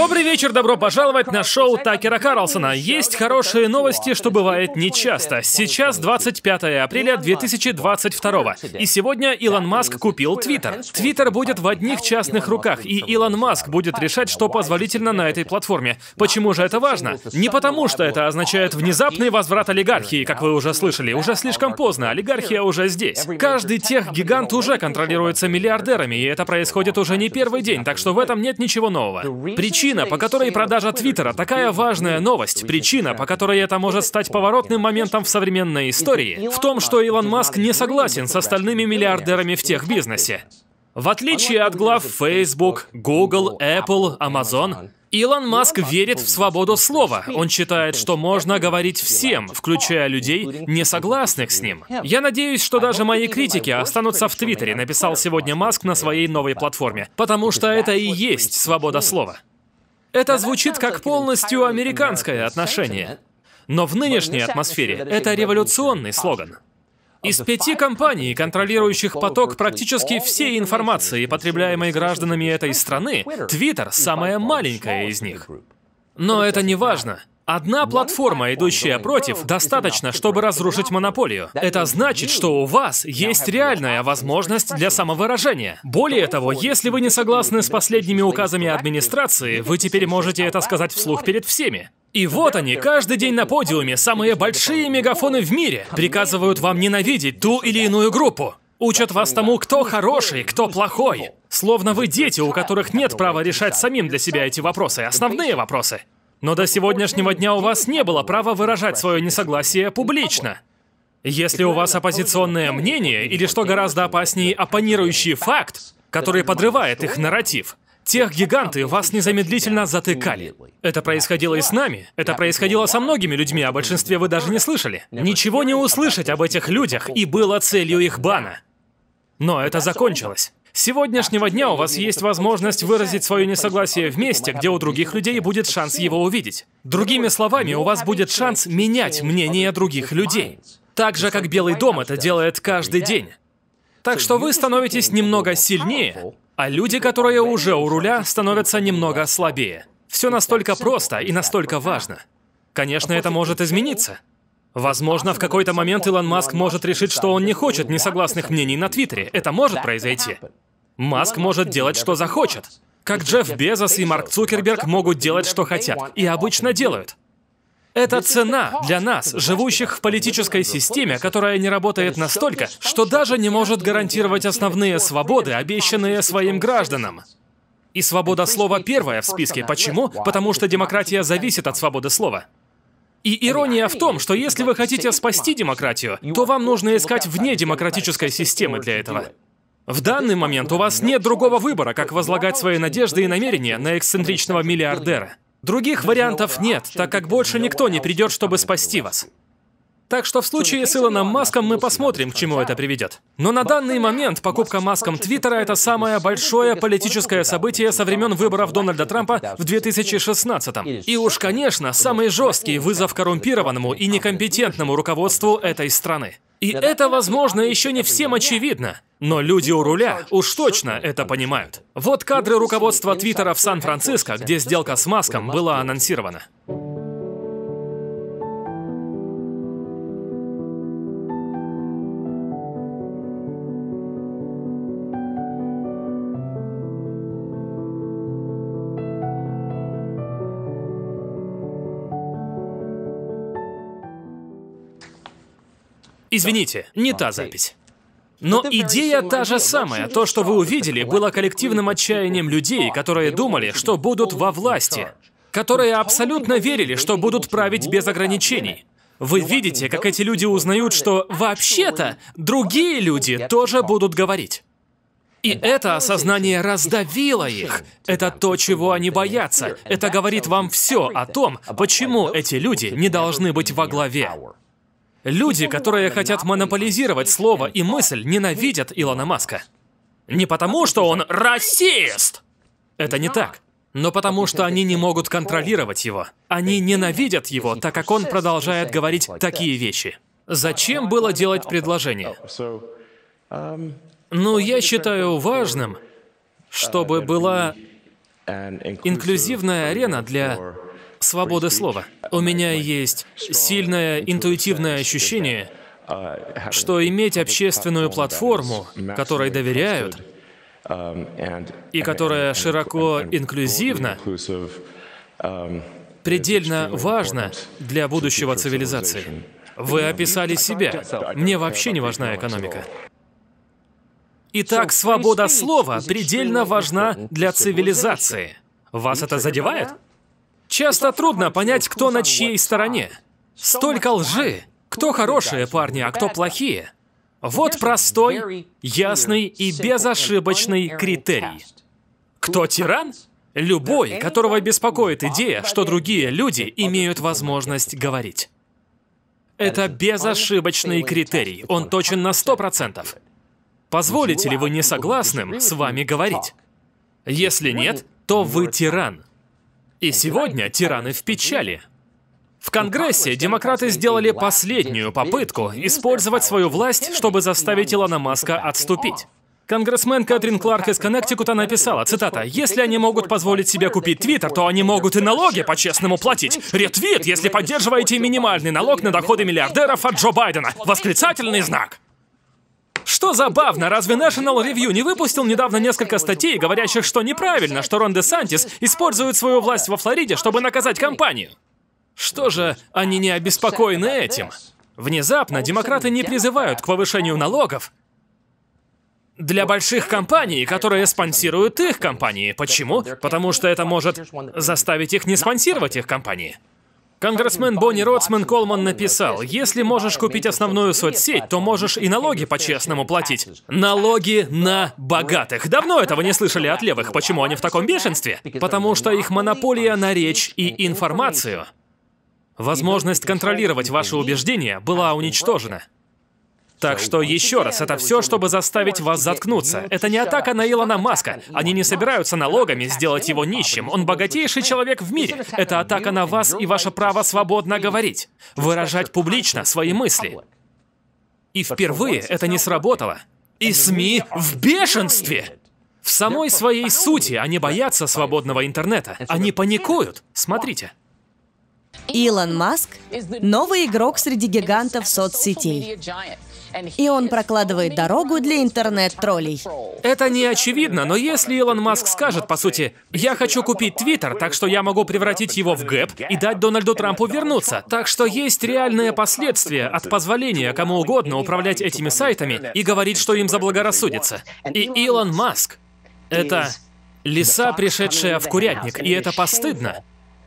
Добрый вечер, добро пожаловать на шоу Такера Карлсона. Есть хорошие новости, что бывает нечасто. Сейчас 25 апреля 2022. И сегодня Илон Маск купил Твиттер. Твиттер будет в одних частных руках, и Илон Маск будет решать, что позволительно на этой платформе. Почему же это важно? Не потому, что это означает внезапный возврат олигархии, как вы уже слышали. Уже слишком поздно, олигархия уже здесь. Каждый тех гигант уже контролируется миллиардерами, и это происходит уже не первый день, так что в этом нет ничего нового. Причина Причина, по которой продажа Твиттера такая важная новость, причина, по которой это может стать поворотным моментом в современной истории, в том, что Илон Маск не согласен с остальными миллиардерами в техбизнесе. В отличие от глав Facebook, Google, Apple, Amazon, Илон Маск верит в свободу слова. Он считает, что можно говорить всем, включая людей, не согласных с ним. «Я надеюсь, что даже мои критики останутся в Твиттере», написал сегодня Маск на своей новой платформе, потому что это и есть свобода слова. Это звучит как полностью американское отношение. Но в нынешней атмосфере это революционный слоган. Из пяти компаний, контролирующих поток практически всей информации, потребляемой гражданами этой страны, Твиттер — самая маленькая из них. Но это не важно. Одна платформа, идущая против, достаточно, чтобы разрушить монополию. Это значит, что у вас есть реальная возможность для самовыражения. Более того, если вы не согласны с последними указами администрации, вы теперь можете это сказать вслух перед всеми. И вот они, каждый день на подиуме, самые большие мегафоны в мире, приказывают вам ненавидеть ту или иную группу. Учат вас тому, кто хороший, кто плохой. Словно вы дети, у которых нет права решать самим для себя эти вопросы, основные вопросы. Но до сегодняшнего дня у вас не было права выражать свое несогласие публично. Если у вас оппозиционное мнение, или что гораздо опаснее, оппонирующий факт, который подрывает их нарратив, тех гиганты вас незамедлительно затыкали. Это происходило и с нами, это происходило со многими людьми, о большинстве вы даже не слышали. Ничего не услышать об этих людях и было целью их бана. Но это закончилось. С сегодняшнего дня у вас есть возможность выразить свое несогласие в месте, где у других людей будет шанс его увидеть. Другими словами, у вас будет шанс менять мнение других людей. Так же, как Белый дом это делает каждый день. Так что вы становитесь немного сильнее, а люди, которые уже у руля, становятся немного слабее. Все настолько просто и настолько важно. Конечно, это может измениться. Возможно, в какой-то момент Илон Маск может решить, что он не хочет несогласных мнений на Твиттере. Это может произойти. Маск может делать, что захочет. Как Джефф Безос и Марк Цукерберг могут делать, что хотят. И обычно делают. Это цена для нас, живущих в политической системе, которая не работает настолько, что даже не может гарантировать основные свободы, обещанные своим гражданам. И свобода слова первая в списке. Почему? Потому что демократия зависит от свободы слова. И ирония в том, что если вы хотите спасти демократию, то вам нужно искать вне демократической системы для этого. В данный момент у вас нет другого выбора, как возлагать свои надежды и намерения на эксцентричного миллиардера. Других вариантов нет, так как больше никто не придет, чтобы спасти вас. Так что в случае с Илоном Маском мы посмотрим, к чему это приведет. Но на данный момент покупка Маском Твиттера — это самое большое политическое событие со времен выборов Дональда Трампа в 2016 -м. И уж, конечно, самый жесткий ну, вызов коррумпированному и некомпетентному руководству этой страны. И это, возможно, еще не всем очевидно, но люди у руля уж точно это понимают. Вот кадры руководства Твиттера в Сан-Франциско, где сделка с Маском была анонсирована. Извините, не та запись. Ну Но идея та же самая. То, что вы увидели, было коллективным типа, отчаянием людей, которые думали, что будут во власти, которые абсолютно верили, что будут править без ограничений. Вы ну, видите, как эти люди узнают, что вообще-то другие люди тоже будут говорить. И это осознание раздавило их. Это то, чего они боятся. Это говорит вам все о том, почему эти люди не должны быть во главе. Люди, которые хотят монополизировать слово и мысль, ненавидят Илона Маска. Не потому, что он расист! Это не так. Но потому что они не могут контролировать его. Они ненавидят его, так как он продолжает говорить такие вещи. Зачем было делать предложение? Ну, я считаю важным, чтобы была инклюзивная арена для свободы слова. У меня есть сильное интуитивное ощущение, что иметь общественную платформу, которой доверяют, и которая широко инклюзивна, предельно важно для будущего цивилизации. Вы описали себя. Мне вообще не важна экономика. Итак, свобода слова предельно важна для цивилизации. Вас это задевает? Часто трудно понять, кто на чьей стороне. Столько лжи. Кто хорошие парни, а кто плохие. Вот простой, ясный и безошибочный критерий. Кто тиран? Любой, которого беспокоит идея, что другие люди имеют возможность говорить. Это безошибочный критерий, он точен на 100%. Позволите ли вы несогласным с вами говорить? Если нет, то вы тиран. И сегодня тираны в печали. В Конгрессе демократы сделали последнюю попытку использовать свою власть, чтобы заставить Илона Маска отступить. Конгрессмен Кэтрин Кларк из Коннектикута написала, цитата, «Если они могут позволить себе купить Твиттер, то они могут и налоги по-честному платить. Ретвит, если поддерживаете минимальный налог на доходы миллиардеров от Джо Байдена. Восклицательный знак!» Что забавно, разве National Review не выпустил недавно несколько статей, говорящих, что неправильно, что Рон Де Сантис использует свою власть во Флориде, чтобы наказать компанию? Что же, они не обеспокоены этим? Внезапно демократы не призывают к повышению налогов для больших компаний, которые спонсируют их компании. Почему? Потому что это может заставить их не спонсировать их компании. Конгрессмен Бонни Ротсман Колман написал, «Если можешь купить основную соцсеть, то можешь и налоги по-честному платить. Налоги на богатых». Давно этого не слышали от левых. Почему они в таком бешенстве? Потому что их монополия на речь и информацию. Возможность контролировать ваши убеждения была уничтожена. Так что еще раз, это все, чтобы заставить вас заткнуться. Это не атака на Илона Маска. Они не собираются налогами сделать его нищим. Он богатейший человек в мире. Это атака на вас и ваше право свободно говорить, выражать публично свои мысли. И впервые это не сработало. И СМИ в бешенстве! В самой своей сути они боятся свободного интернета. Они паникуют. Смотрите. Илон Маск – новый игрок среди гигантов соцсетей и он прокладывает дорогу для интернет-троллей. Это не очевидно, но если Илон Маск скажет, по сути, «Я хочу купить Твиттер, так что я могу превратить его в гэп и дать Дональду Трампу вернуться», так что есть реальные последствия от позволения кому угодно управлять этими сайтами и говорить, что им заблагорассудится. И Илон Маск — это лиса, пришедшая в курятник, и это постыдно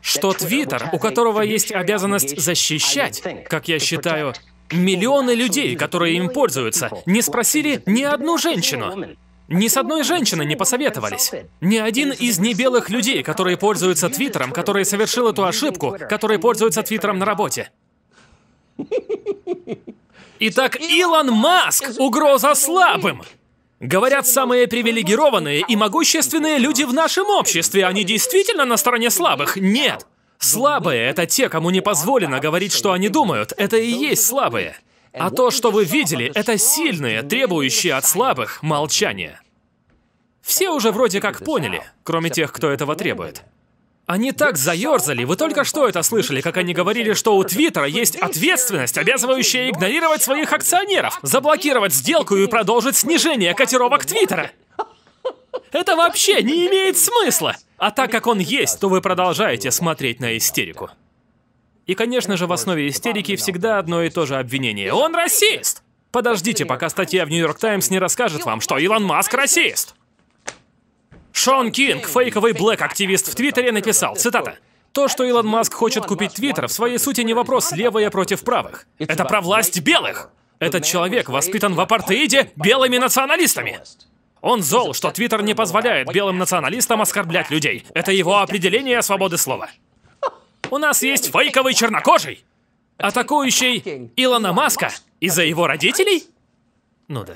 что Твиттер, у которого есть обязанность защищать, как я считаю, Миллионы людей, которые им пользуются, не спросили ни одну женщину. Ни с одной женщиной не посоветовались. Ни один из небелых людей, которые пользуются Твиттером, который совершил эту ошибку, который пользуется Твиттером на работе. Итак, Илон Маск — угроза слабым. Говорят, самые привилегированные и могущественные люди в нашем обществе, они действительно на стороне слабых? Нет. Слабые — это те, кому не позволено говорить, что они думают. Это и есть слабые. А то, что вы видели, это сильные, требующие от слабых молчания. Все уже вроде как поняли, кроме тех, кто этого требует. Они так заерзали, вы только что это слышали, как они говорили, что у Твиттера есть ответственность, обязывающая игнорировать своих акционеров, заблокировать сделку и продолжить снижение котировок Твиттера. Это вообще не имеет смысла! А так как он есть, то вы продолжаете смотреть на истерику. И, конечно же, в основе истерики всегда одно и то же обвинение. Он расист! Подождите, пока статья в Нью-Йорк Таймс не расскажет вам, что Илон Маск расист. Шон Кинг, фейковый блэк-активист в Твиттере, написал, цитата, «То, что Илон Маск хочет купить Твиттер, в своей сути не вопрос левые против правых. Это про власть белых. Этот человек воспитан в апартеиде белыми националистами. Он зол, что Твиттер не позволяет белым националистам оскорблять людей. Это его определение свободы слова. У нас есть фейковый чернокожий, атакующий Илона Маска из-за его родителей? Ну да.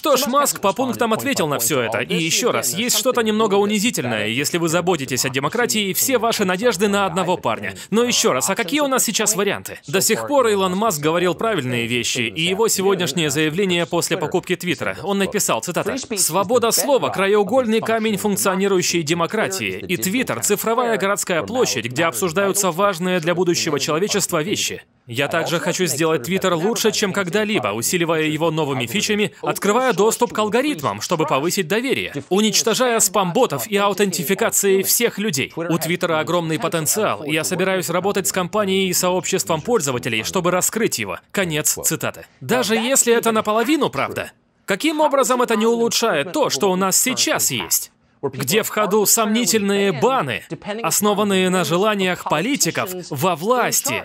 Что ж, Маск по пунктам ответил на все это. И еще раз, есть что-то немного унизительное, если вы заботитесь о демократии, все ваши надежды на одного парня. Но еще раз, а какие у нас сейчас варианты? До сих пор Илон Маск говорил правильные вещи, и его сегодняшнее заявление после покупки Твиттера. Он написал, цитата, «Свобода слова — краеугольный камень функционирующей демократии, и Твиттер — цифровая городская площадь, где обсуждаются важные для будущего человечества вещи». Я также хочу сделать Твиттер лучше, чем когда-либо, усиливая его новыми фичами, открывая доступ к алгоритмам, чтобы повысить доверие, уничтожая спам-ботов и аутентификации всех людей. У Твиттера огромный потенциал, и я собираюсь работать с компанией и сообществом пользователей, чтобы раскрыть его. Конец цитаты. Даже если это наполовину правда, каким образом это не улучшает то, что у нас сейчас есть? где в ходу сомнительные баны, основанные на желаниях политиков во власти,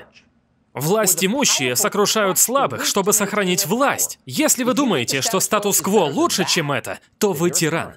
Власть имущие сокрушают слабых, чтобы сохранить власть. Если вы думаете, что статус-кво лучше, чем это, то вы тиран.